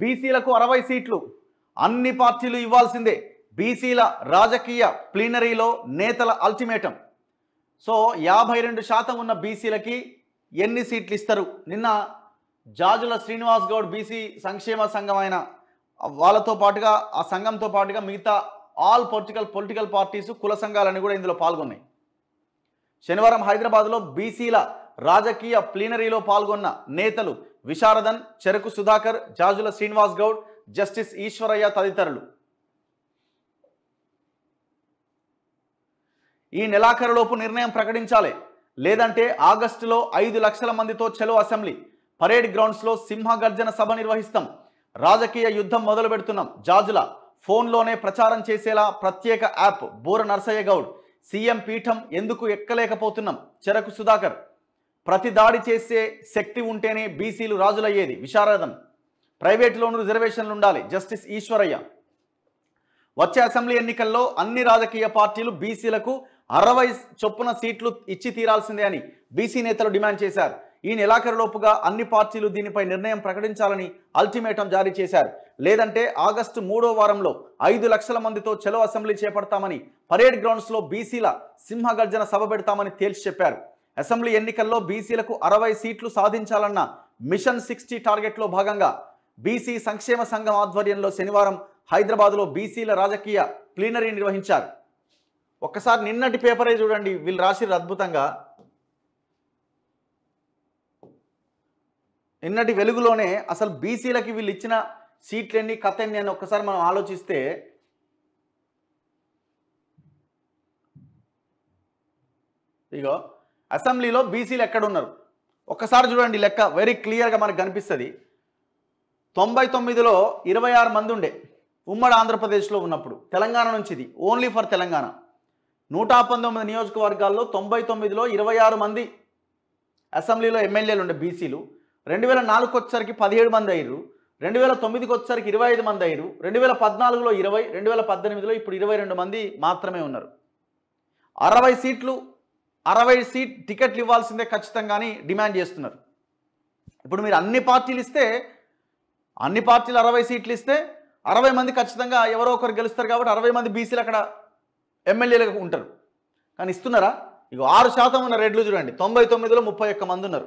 బీసీలకు అరవై సీట్లు అన్ని పార్టీలు ఇవ్వాల్సిందే బీసీల రాజకీయ ప్లీనరీలో నేతల అల్టిమేటం సో యాభై రెండు శాతం ఉన్న బీసీలకి ఎన్ని సీట్లు ఇస్తారు నిన్న జాజుల శ్రీనివాస్ గౌడ్ బీసీ సంక్షేమ సంఘం అయిన వాళ్ళతో పాటుగా ఆ సంఘంతో పాటుగా మిగతా ఆల్ పొలిటికల్ పొలిటికల్ పార్టీస్ కుల సంఘాలని కూడా ఇందులో పాల్గొన్నాయి శనివారం హైదరాబాద్లో బీసీల రాజకీయ ప్లీనరీలో పాల్గొన్న నేతలు విశారదన్ చెరకు సుధాకర్ జాజుల శ్రీనివాస్ గౌడ్ జస్టిస్ ఈశ్వరయ్య తదితరులు ఈ నెలాఖరులోపు నిర్ణయం ప్రకటించాలి లేదంటే ఆగస్టులో ఐదు లక్షల మందితో చెలో అసెంబ్లీ పరేడ్ గ్రౌండ్స్లో సింహగర్జన సభ నిర్వహిస్తాం రాజకీయ యుద్ధం మొదలు పెడుతున్నాం జాజుల ఫోన్లోనే ప్రచారం చేసేలా ప్రత్యేక యాప్ బూర నర్సయ్య గౌడ్ సీఎం పీఠం ఎందుకు ఎక్కలేకపోతున్నాం చెరకు సుధాకర్ ప్రతి దాడి చేసే శక్తి ఉంటేనే బీసీలు రాజులయ్యేది విశారదన్ ప్రైవేటులోనూ రిజర్వేషన్లు ఉండాలి జస్టిస్ ఈశ్వరయ్య వచ్చే అసెంబ్లీ ఎన్నికల్లో అన్ని రాజకీయ పార్టీలు బీసీలకు అరవై చొప్పున సీట్లు ఇచ్చి తీరాల్సిందే అని బీసీ నేతలు డిమాండ్ చేశారు ఈ నెలాఖరులోపుగా అన్ని పార్టీలు దీనిపై నిర్ణయం ప్రకటించాలని అల్టిమేటం జారీ చేశారు లేదంటే ఆగస్టు మూడో వారంలో ఐదు లక్షల మందితో చలో అసెంబ్లీ చేపడతామని పరేడ్ గ్రౌండ్స్లో బీసీల సింహగర్జన సభ పెడతామని తేల్చి చెప్పారు అసెంబ్లీ ఎన్నికల్లో బీసీలకు అరవై సీట్లు సాధించాలన్న మిషన్ సిక్స్టీ టార్గెట్లో భాగంగా బీసీ సంక్షేమ సంఘం ఆధ్వర్యంలో శనివారం హైదరాబాద్లో బీసీల రాజకీయ ప్లీనరీ నిర్వహించారు ఒక్కసారి నిన్నటి పేపరే చూడండి వీళ్ళు రాసిరు అద్భుతంగా నిన్నటి వెలుగులోనే అసలు బీసీలకి వీళ్ళు ఇచ్చిన ఎన్ని కథ ఎన్ని అని ఒక్కసారి మనం ఆలోచిస్తే ఇగో అసెంబ్లీలో బీసీలు ఎక్కడున్నారు ఒక్కసారి చూడండి లెక్క వెరీ క్లియర్గా మనకు కనిపిస్తుంది తొంభై తొమ్మిదిలో ఇరవై ఆరు మంది ఉండే ఉమ్మడి ఆంధ్రప్రదేశ్లో ఉన్నప్పుడు తెలంగాణ నుంచి ఇది ఓన్లీ ఫర్ తెలంగాణ నూట పంతొమ్మిది నియోజకవర్గాల్లో తొంభై తొమ్మిదిలో ఇరవై ఆరు మంది అసెంబ్లీలో ఎమ్మెల్యేలు ఉండే బీసీలు రెండు వేల నాలుగుకి పదిహేడు మంది అయ్యారు రెండు వేల తొమ్మిదికి వచ్చేసరికి ఇరవై ఐదు మంది అయ్యారు రెండు వేల పద్నాలుగులో ఇరవై రెండు వేల పద్దెనిమిదిలో ఇప్పుడు ఇరవై రెండు మంది మాత్రమే ఉన్నారు అరవై సీట్లు అరవై సీట్ టికెట్లు ఇవ్వాల్సిందే ఖచ్చితంగాని డిమాండ్ చేస్తున్నారు ఇప్పుడు మీరు అన్ని పార్టీలు ఇస్తే అన్ని పార్టీలు అరవై సీట్లు ఇస్తే అరవై మంది ఖచ్చితంగా ఎవరో ఒకరు గెలుస్తారు కాబట్టి అరవై మంది బీసీలు అక్కడ ఎమ్మెల్యేలుగా ఉంటారు కానీ ఇస్తున్నారా ఇక ఆరు శాతం ఉన్న రెడ్లు చూడండి తొంభై తొమ్మిదిలో ముప్పై ఒక్క మంది ఉన్నారు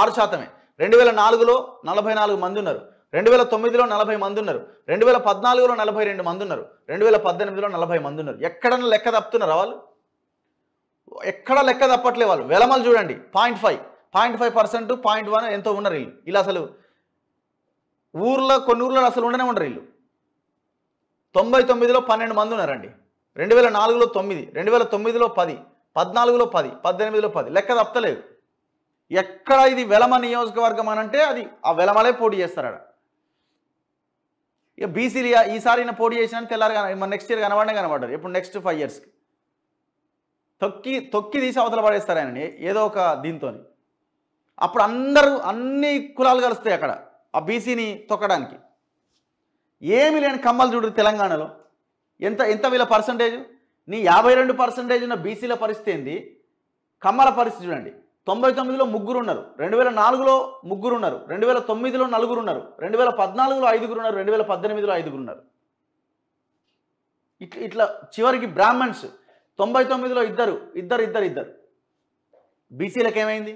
ఆరు శాతమే రెండు వేల నాలుగులో నలభై నాలుగు మంది ఉన్నారు రెండు వేల తొమ్మిదిలో నలభై మంది ఉన్నారు రెండు వేల పద్నాలుగులో నలభై రెండు మంది ఉన్నారు రెండు వేల పద్దెనిమిదిలో నలభై మంది ఉన్నారు ఎక్కడన్నా లెక్క తప్పుతున్నారా వాళ్ళు ఎక్కడ లెక్క తప్పట్లే వాళ్ళు వెలమలు చూడండి point five point five percent point one ఎంతో ఉన్నారు వీళ్ళు ఇలా అసలు ఊర్లో కొన్ని ఊర్లో అసలు ఉండనే ఉండరు వీళ్ళు తొంభై తొమ్మిదిలో పన్నెండు మంది ఉన్నారండి రెండు వేల నాలుగులో తొమ్మిది రెండు వేల తొమ్మిదిలో పది పద్నాలుగులో పది పద్దెనిమిదిలో పది లెక్క తప్పలేదు ఎక్కడ ఇది వెలమ నియోజకవర్గం అని అంటే అది ఆ వెలమలే పోటీ అక్కడ ఇక బీసీలు ఈసారి పోటీ చేసినా తెల్లారు మన నెక్స్ట్ ఇయర్ కనబడనే కనబడ్డారు ఇప్పుడు నెక్స్ట్ ఫైవ్ ఇయర్స్కి తొక్కి తొక్కి తీసి అవతల పడేస్తారు ఆయనని ఏదో ఒక దీంతో అప్పుడు అందరూ అన్ని కులాలు కలుస్తాయి అక్కడ ఆ బీసీని తొక్కడానికి ఏమి లేని కమ్మలు చూడు తెలంగాణలో ఎంత ఎంత వీళ్ళ పర్సంటేజ్ నీ యాభై రెండు పర్సంటేజ్ ఉన్న బీసీల పరిస్థితి ఏంది కమ్మల పరిస్థితి చూడండి తొంభై తొమ్మిదిలో ముగ్గురు ఉన్నారు రెండు వేల నాలుగులో ముగ్గురు ఉన్నారు రెండు వేల తొమ్మిదిలో నలుగురు ఉన్నారు రెండు వేల పద్నాలుగులో ఐదుగురు ఉన్నారు రెండు వేల పద్దెనిమిదిలో ఐదుగురు ఉన్నారు ఇట్లా ఇట్లా చివరికి బ్రాహ్మణ్స్ తొంభై తొమ్మిదిలో ఇద్దరు ఇద్దరు ఇద్దరు ఇద్దరు బీసీలకు ఏమైంది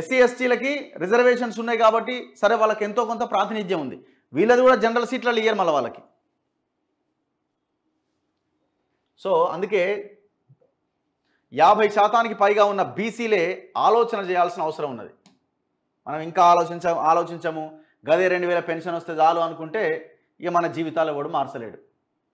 ఎస్సీ ఎస్టీలకి రిజర్వేషన్స్ ఉన్నాయి కాబట్టి సరే వాళ్ళకి ఎంతో కొంత ప్రాతినిధ్యం ఉంది వీళ్ళది కూడా జనరల్ సీట్లలో ఇయ్యారు మళ్ళీ వాళ్ళకి సో అందుకే యాభై శాతానికి పైగా ఉన్న బీసీలే ఆలోచన చేయాల్సిన అవసరం ఉన్నది మనం ఇంకా ఆలోచించ ఆలోచించము గదే రెండు వేల పెన్షన్ వస్తే చాలు అనుకుంటే ఇక మన జీవితాలు కూడా మార్చలేడు